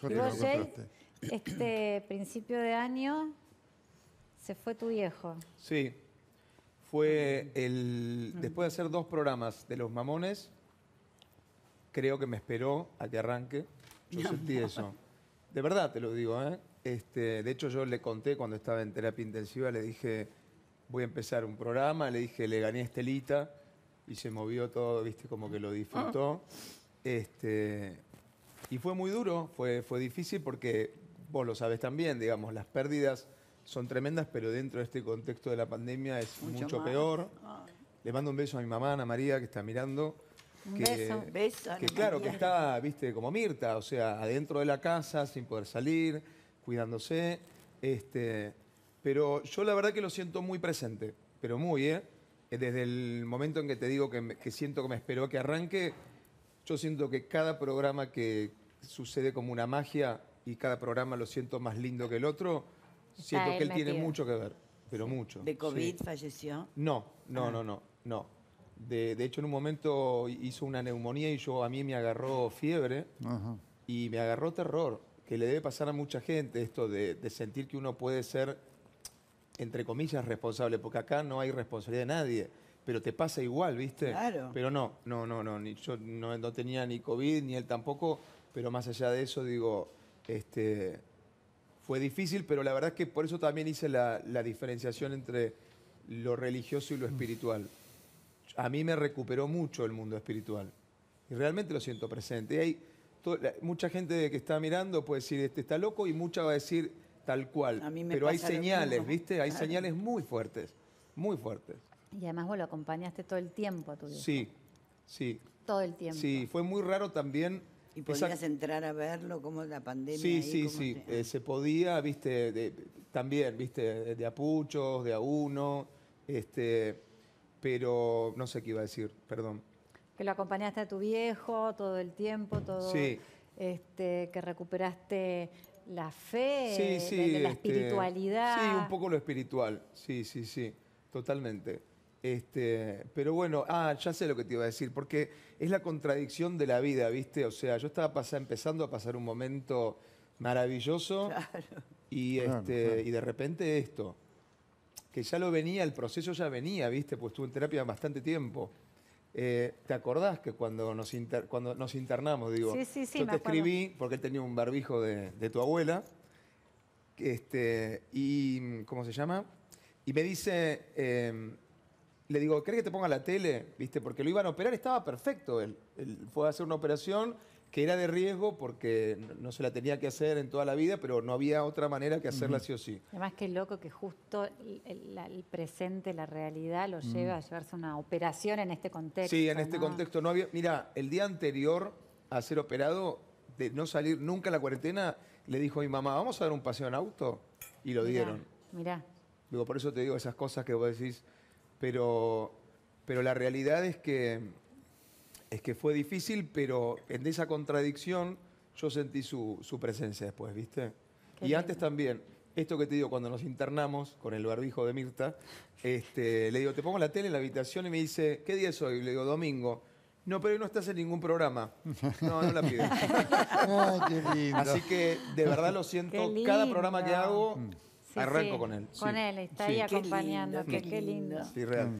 Qué Este principio de año se fue tu viejo. Sí. Fue el. Después de hacer dos programas de los mamones, creo que me esperó a que arranque. Yo sentí eso. De verdad te lo digo, ¿eh? Este, de hecho, yo le conté cuando estaba en terapia intensiva, le dije, voy a empezar un programa, le dije, le gané Estelita y se movió todo, viste, como que lo disfrutó. Ah. Este, y fue muy duro, fue, fue difícil porque vos lo sabes también, digamos, las pérdidas son tremendas, pero dentro de este contexto de la pandemia es mucho, peor. Le mando un beso a mi mamá, Ana María, que está mirando. Un que, beso. Que claro, que está, viste, como Mirta, o sea, adentro de la casa, sin poder salir, cuidándose. Este, pero yo la verdad que lo siento muy presente, pero muy, ¿eh? eh desde el momento en que te digo que, siento que me esperó que arranque, yo siento que cada programa que, sucede como una magia y cada programa lo siento más lindo que el otro, siento que él tiene mucho que ver, pero mucho. ¿De COVID falleció? No, no, ah. no, no, no. De, hecho, en un momento hizo una neumonía y yo a mí me agarró fiebre y me agarró terror, que le debe pasar a mucha gente esto de, de sentir que uno puede ser, entre comillas, responsable, porque acá no hay responsabilidad de nadie pero te pasa igual, ¿viste? Claro. Pero no, no, no, no, yo no, tenía ni COVID, ni él tampoco, pero más allá de eso, digo, este, fue difícil, pero la verdad es que por eso también hice la, diferenciación entre lo religioso y lo mm. espiritual. A mí me recuperó mucho el mundo espiritual, y realmente lo siento presente. Y hay mucha gente que está mirando puede decir, este está loco, y mucha va a decir tal cual, pero hay señales, ¿viste? Hay señales muy fuertes, muy fuertes. Y además vos lo acompañaste todo el tiempo a tu viejo. Sí, sí. Todo el tiempo. Sí, fue muy raro también. ¿Y podías entrar a verlo como la pandemia? Sí, sí, sí. Eh, se... podía, viste, también, viste, de apuchos, de a uno, este, pero no sé qué iba a decir, perdón. Que lo acompañaste a tu viejo todo el tiempo, todo. Sí. Este, que recuperaste la fe, la, este, espiritualidad. sí, un poco lo espiritual, sí, sí, sí, totalmente. Este, pero bueno, ah, ya sé lo que te iba a decir, porque es la contradicción de la vida, ¿viste? O sea, yo estaba empezando a pasar un momento maravilloso y, este, y de repente esto, que ya lo venía, el proceso ya venía, ¿viste? Pues estuve en terapia bastante tiempo. Eh, ¿Te acordás que cuando nos, cuando nos internamos, digo, yo te escribí porque él tenía un barbijo de, tu abuela, este, y ¿cómo se llama? Y me dice, em, le digo, ¿crees que te ponga la tele? ¿Viste? Porque lo iban a operar, estaba perfecto. Él, fue a hacer una operación que era de riesgo porque no se la tenía que hacer en toda la vida, pero no había otra manera que hacerla sí o sí. Además, qué loco que justo el, presente, la realidad, lo mm. lleva a llevarse una operación en este contexto. Sí, en este contexto no había. Mira, el día anterior a ser operado, de no salir nunca a la cuarentena, le dijo a mi mamá, ¿vamos a dar un paseo en auto? Y lo dieron. Mirá. Digo, por eso te digo esas cosas que vos decís pero, pero la realidad es que, es que fue difícil, pero en esa contradicción yo sentí su, presencia después, ¿viste? y antes también, esto que te digo, cuando nos internamos con el barbijo de Mirta, este, le digo, te pongo la tele en la habitación y me dice, ¿qué día es hoy? Le digo, domingo. No, pero hoy no estás en ningún programa. No, no la pido. Ay, qué lindo. Así que de verdad lo siento. Cada programa que hago mm. Arranco con él. Con él, está ahí acompañando. Qué, lindo, Qué lindo. Sí, real.